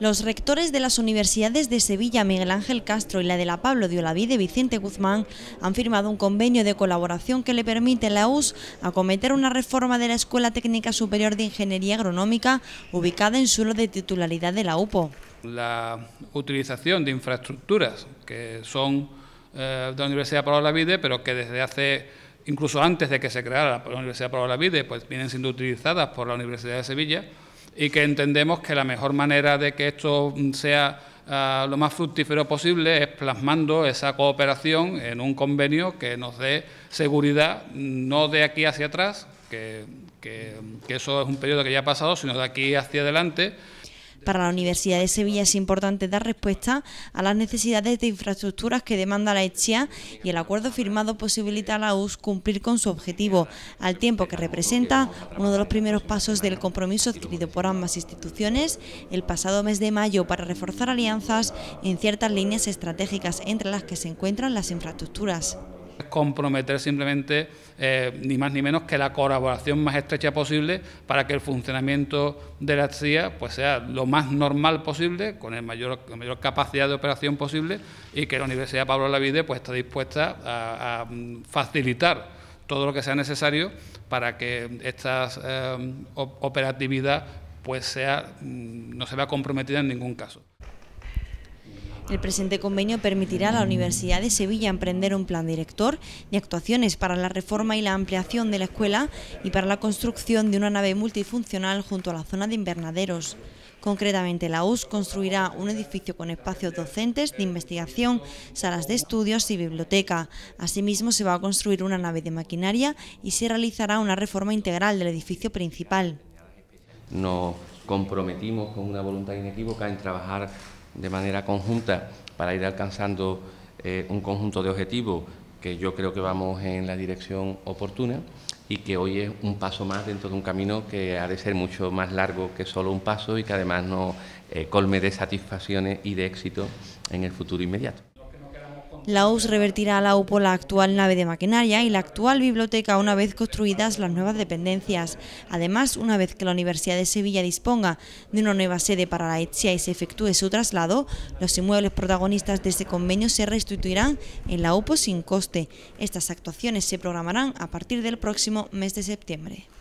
los rectores de las universidades de Sevilla, Miguel Ángel Castro, y la de la Pablo de Olavide, Vicente Guzmán, han firmado un convenio de colaboración que le permite a la US acometer una reforma de la Escuela Técnica Superior de Ingeniería Agronómica, ubicada en suelo de titularidad de la UPO. La utilización de infraestructuras que son eh, de la Universidad Pablo de Olavide, pero que desde hace incluso antes de que se creara la Universidad Pablo de Olavide, pues vienen siendo utilizadas por la Universidad de Sevilla y que entendemos que la mejor manera de que esto sea ah, lo más fructífero posible es plasmando esa cooperación en un convenio que nos dé seguridad, no de aquí hacia atrás, que eso es un periodo que ya ha pasado, sino de aquí hacia adelante. Para la Universidad de Sevilla es importante dar respuesta a las necesidades de infraestructuras que demanda la ECHIA y el acuerdo firmado posibilita a la US cumplir con su objetivo, al tiempo que representa uno de los primeros pasos del compromiso adquirido por ambas instituciones el pasado mes de mayo para reforzar alianzas en ciertas líneas estratégicas entre las que se encuentran las infraestructuras comprometer simplemente eh, ni más ni menos que la colaboración más estrecha posible para que el funcionamiento de la CIA pues, sea lo más normal posible, con el mayor, la mayor capacidad de operación posible y que la Universidad Pablo Lavide pues, está dispuesta a, facilitar todo lo que sea necesario para que esta eh, operatividad pues sea, mm, no se vea comprometida en ningún caso. El presente convenio permitirá a la Universidad de Sevilla emprender un plan director de actuaciones para la reforma y la ampliación de la escuela y para la construcción de una nave multifuncional junto a la zona de invernaderos. Concretamente, la US construirá un edificio con espacios docentes, de investigación, salas de estudios y biblioteca. Asimismo, se va a construir una nave de maquinaria y se realizará una reforma integral del edificio principal. Nos comprometimos con una voluntad inequívoca en trabajar de manera conjunta para ir alcanzando eh, un conjunto de objetivos que yo creo que vamos en la dirección oportuna y que hoy es un paso más dentro de un camino que ha de ser mucho más largo que solo un paso y que además nos eh, colme de satisfacciones y de éxito en el futuro inmediato. La US revertirá a la UPO la actual nave de maquinaria y la actual biblioteca una vez construidas las nuevas dependencias. Además, una vez que la Universidad de Sevilla disponga de una nueva sede para la ETSIA y se efectúe su traslado, los inmuebles protagonistas de este convenio se restituirán en la UPO sin coste. Estas actuaciones se programarán a partir del próximo mes de septiembre.